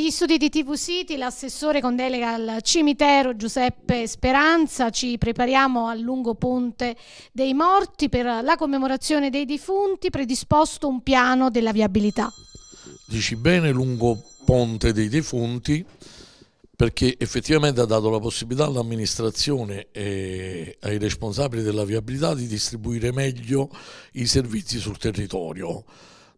Negli studi di TV City, l'assessore con delega al cimitero Giuseppe Speranza, ci prepariamo al lungo ponte dei morti per la commemorazione dei defunti, predisposto un piano della viabilità. Dici bene lungo ponte dei defunti, perché effettivamente ha dato la possibilità all'amministrazione e ai responsabili della viabilità di distribuire meglio i servizi sul territorio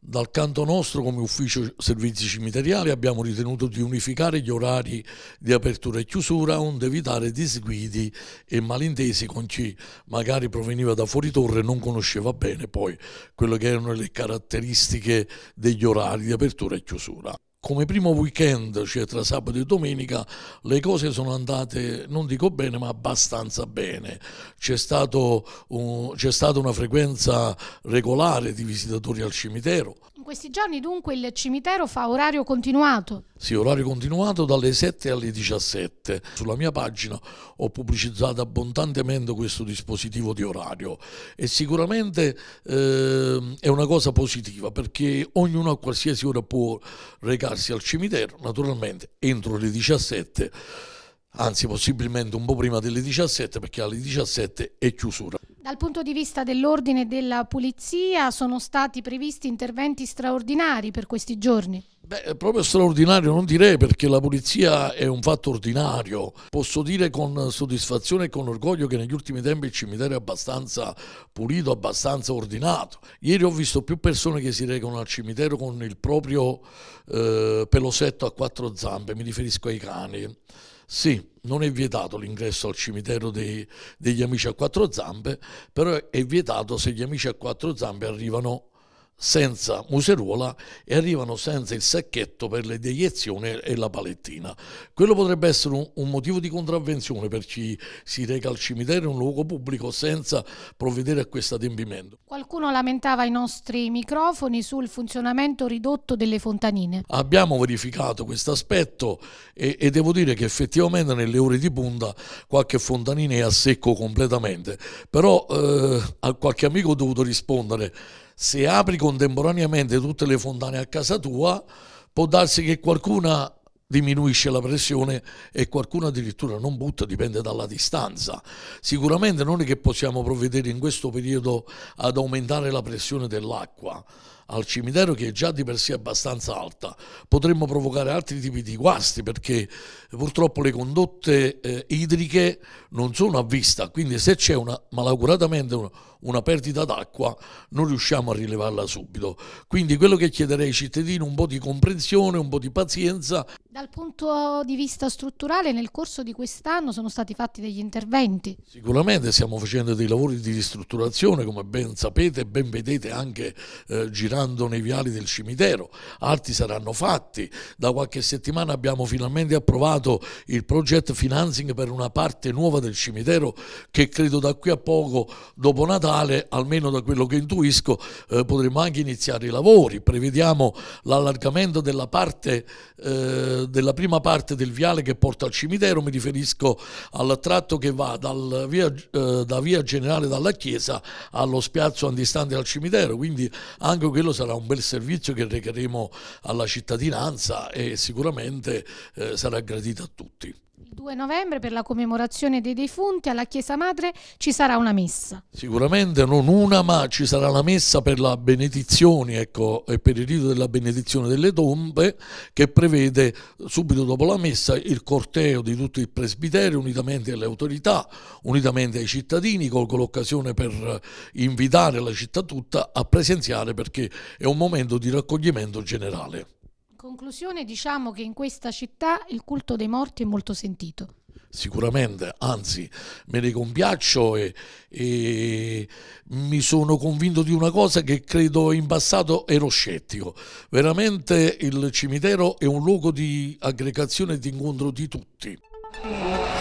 dal canto nostro, come ufficio servizi cimiteriali, abbiamo ritenuto di unificare gli orari di apertura e chiusura, onde evitare disguidi e malintesi con chi magari proveniva da fuori torre e non conosceva bene poi quelle che erano le caratteristiche degli orari di apertura e chiusura come primo weekend, cioè tra sabato e domenica, le cose sono andate, non dico bene, ma abbastanza bene. C'è, un, c'è stata una frequenza regolare di visitatori al cimitero questi giorni dunque il cimitero fa orario continuato? Sì, orario continuato dalle 7 alle 17. Sulla mia pagina ho pubblicizzato abbondantemente questo dispositivo di orario e sicuramente eh, è una cosa positiva perché ognuno a qualsiasi ora può recarsi al cimitero, naturalmente entro le 17 anzi possibilmente un po' prima delle 17 perché alle 17 è chiusura. Dal punto di vista dell'ordine e della pulizia sono stati previsti interventi straordinari per questi giorni? Beh, proprio straordinario non direi perché la pulizia è un fatto ordinario. Posso dire con soddisfazione e con orgoglio che negli ultimi tempi il cimitero è abbastanza pulito, abbastanza ordinato. Ieri ho visto più persone che si recano al cimitero con il proprio eh, pelosetto a quattro zampe, mi riferisco ai cani sì, non è vietato l'ingresso al cimitero dei, degli amici a quattro zampe, però è vietato se gli amici a quattro zampe arrivano senza museruola e arrivano senza il sacchetto per le deiezioni e la palettina. Quello potrebbe essere un, un motivo di contravvenzione per chi si reca al cimitero in un luogo pubblico senza provvedere a questo adempimento. Qualcuno lamentava i nostri microfoni sul funzionamento ridotto delle fontanine. Abbiamo verificato questo aspetto e, e devo dire che effettivamente nelle ore di punta qualche fontanina è a secco completamente, però eh, a qualche amico ho dovuto rispondere se apri contemporaneamente tutte le fontane a casa tua, può darsi che qualcuna diminuisce la pressione e qualcuno addirittura non butta, dipende dalla distanza. Sicuramente non è che possiamo provvedere in questo periodo ad aumentare la pressione dell'acqua, al cimitero che è già di per sé abbastanza alta, potremmo provocare altri tipi di guasti perché purtroppo le condotte eh, idriche non sono a vista, quindi se c'è una, malauguratamente una, una perdita d'acqua non riusciamo a rilevarla subito. Quindi quello che chiederei ai cittadini è un po' di comprensione, un po' di pazienza. Dal punto di vista strutturale nel corso di quest'anno sono stati fatti degli interventi? Sicuramente stiamo facendo dei lavori di ristrutturazione come ben sapete e ben vedete anche eh, girando girando nei viali del cimitero, altri saranno fatti. Da qualche settimana abbiamo finalmente approvato il project financing per una parte nuova del cimitero che credo da qui a poco, dopo Natale, almeno da quello che intuisco, eh, potremo anche iniziare i lavori. Prevediamo l'allargamento della, parte, eh, della prima parte del viale che porta al cimitero, mi riferisco al tratto che va dal via, eh, da via generale dalla chiesa allo spiazzo antistante al cimitero, quindi anche quello quello sarà un bel servizio che recheremo alla cittadinanza e sicuramente eh, sarà gradito a tutti. 2 novembre per la commemorazione dei defunti alla Chiesa Madre ci sarà una messa. Sicuramente non una, ma ci sarà la messa per la benedizione ecco, e per il rito della benedizione delle tombe che prevede subito dopo la messa il corteo di tutto il presbiterio unitamente alle autorità, unitamente ai cittadini. Colgo l'occasione per invitare la città tutta a presenziare perché è un momento di raccoglimento generale conclusione diciamo che in questa città il culto dei morti è molto sentito. Sicuramente, anzi me ne compiaccio e, e, mi sono convinto di una cosa che credo in passato ero scettico. Veramente il cimitero è un luogo di aggregazione e di incontro di tutti.